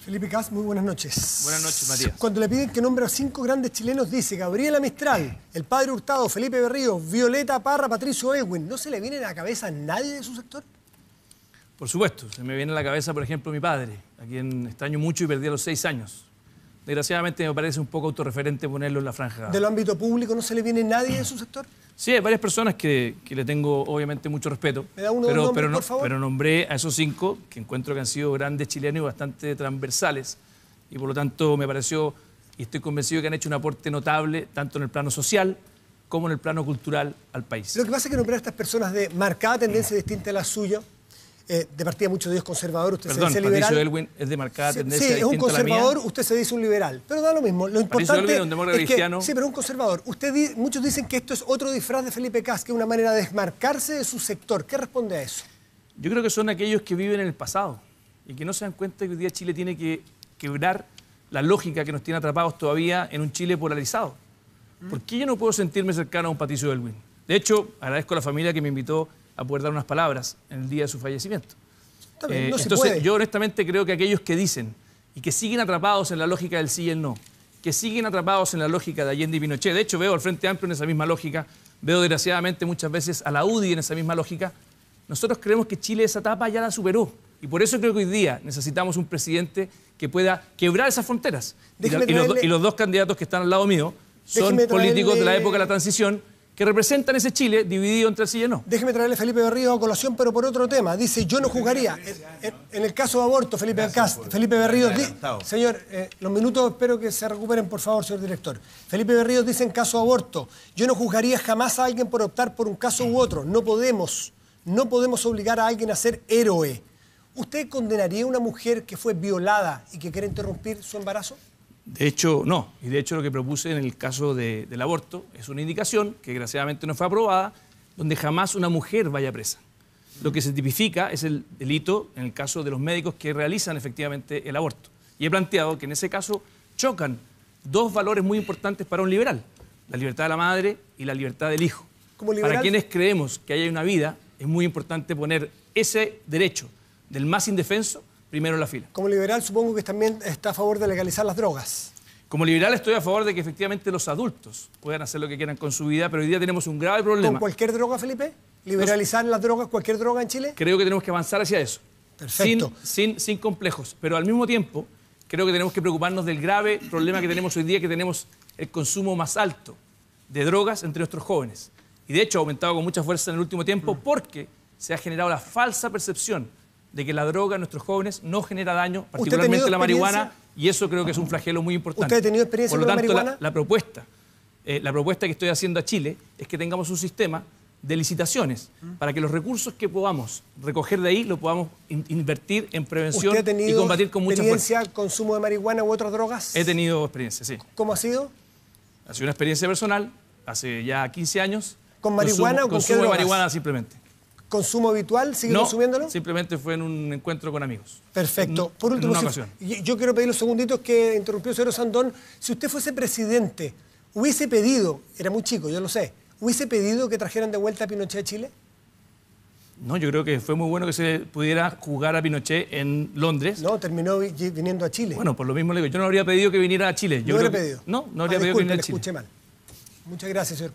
Felipe Cas, muy buenas noches. Buenas noches, Matías. Cuando le piden que nombre a cinco grandes chilenos, dice Gabriela Mistral, el padre Hurtado, Felipe Berrío, Violeta Parra, Patricio Ewin. ¿No se le viene a la cabeza a nadie de su sector? Por supuesto, se me viene a la cabeza, por ejemplo, mi padre, a quien extraño mucho y perdí a los seis años. Desgraciadamente me parece un poco autorreferente ponerlo en la franja. ¿Del ámbito público no se le viene a nadie de su sector? Sí, hay varias personas que, que le tengo obviamente mucho respeto, ¿Me da uno pero, pero, por favor? pero nombré a esos cinco que encuentro que han sido grandes chilenos y bastante transversales y por lo tanto me pareció y estoy convencido que han hecho un aporte notable tanto en el plano social como en el plano cultural al país. Lo que pasa es que nombrar a estas personas de marcada tendencia distinta a la suya eh, de partida muchos de conservadores, usted se dice liberal. Patricio Elwin es de marcada tendencia Sí, es un conservador, usted se dice un liberal, pero da lo mismo. Lo importante un es que, cristiano. sí, pero un conservador. Usted muchos dicen que esto es otro disfraz de Felipe Casque, que es una manera de desmarcarse de su sector. ¿Qué responde a eso? Yo creo que son aquellos que viven en el pasado y que no se dan cuenta que hoy día Chile tiene que quebrar la lógica que nos tiene atrapados todavía en un Chile polarizado. ¿Por qué yo no puedo sentirme cercano a un Patricio Elwin? De hecho, agradezco a la familia que me invitó a poder dar unas palabras en el día de su fallecimiento. Eh, entonces, yo honestamente creo que aquellos que dicen y que siguen atrapados en la lógica del sí y el no, que siguen atrapados en la lógica de Allende y Pinochet, de hecho veo al Frente Amplio en esa misma lógica, veo desgraciadamente muchas veces a la UDI en esa misma lógica, nosotros creemos que Chile esa etapa ya la superó. Y por eso creo que hoy día necesitamos un presidente que pueda quebrar esas fronteras. Y, los, dos candidatos que están al lado mío son políticos de la época de la transición que representan ese Chile dividido entre sí y no. Déjeme traerle Felipe Berríos a colación, pero por otro tema. Dice, yo no juzgaría. En, el caso de aborto, Felipe, Felipe Berríos... señor, eh, los minutos espero que se recuperen, por favor, señor director. Felipe Berríos dice, en caso de aborto, yo no juzgaría jamás a alguien por optar por un caso u otro. No podemos, no podemos obligar a alguien a ser héroe. ¿Usted condenaría a una mujer que fue violada y que quiere interrumpir su embarazo? De hecho, no. Y de hecho lo que propuse en el caso del aborto es una indicación que desgraciadamente no fue aprobada, donde jamás una mujer vaya presa. Lo que se tipifica es el delito en el caso de los médicos que realizan efectivamente el aborto. Y he planteado que en ese caso chocan dos valores muy importantes para un liberal, la libertad de la madre y la libertad del hijo. Para quienes creemos que hay una vida, es muy importante poner ese derecho del más indefenso primero en la fila. Como liberal supongo que también está a favor de legalizar las drogas. Como liberal estoy a favor de que efectivamente los adultos puedan hacer lo que quieran con su vida, pero hoy día tenemos un grave problema. ¿Con cualquier droga, Felipe? ¿Liberalizar las drogas, cualquier droga en Chile? Creo que tenemos que avanzar hacia eso. Perfecto. Sin, sin, sin complejos, pero al mismo tiempo creo que tenemos que preocuparnos del grave problema que tenemos hoy día, que tenemos el consumo más alto de drogas entre nuestros jóvenes. Y de hecho ha aumentado con mucha fuerza en el último tiempo mm. porque se ha generado la falsa percepción de que la droga a nuestros jóvenes no genera daño, particularmente la marihuana, y eso creo que es un flagelo muy importante. ¿Usted ha tenido experiencia Por lo tanto, la, la, propuesta, eh, la propuesta que estoy haciendo a Chile es que tengamos un sistema de licitaciones mm. para que los recursos que podamos recoger de ahí lo podamos invertir en prevención y combatir con mucha experiencia el consumo de marihuana u otras drogas? He tenido experiencia, sí. ¿Cómo ha sido? Ha sido una experiencia personal, hace ya 15 años. ¿Con marihuana o con consumo qué de marihuana simplemente consumo habitual? ¿Sigue no, simplemente fue en un encuentro con amigos. Perfecto. Por último, yo quiero pedir los segunditos que interrumpió el señor Sandón. Si usted fuese presidente, ¿hubiese pedido, era muy chico, yo lo sé, ¿hubiese pedido que trajeran de vuelta a Pinochet a Chile? No, yo creo que fue muy bueno que se pudiera jugar a Pinochet en Londres. No, terminó viniendo a Chile. Bueno, por lo mismo le digo, yo no habría pedido que viniera a Chile. Yo ¿No habría pedido? No, no ah, habría pedido que viniera a Chile. escuché mal. Muchas gracias, señor.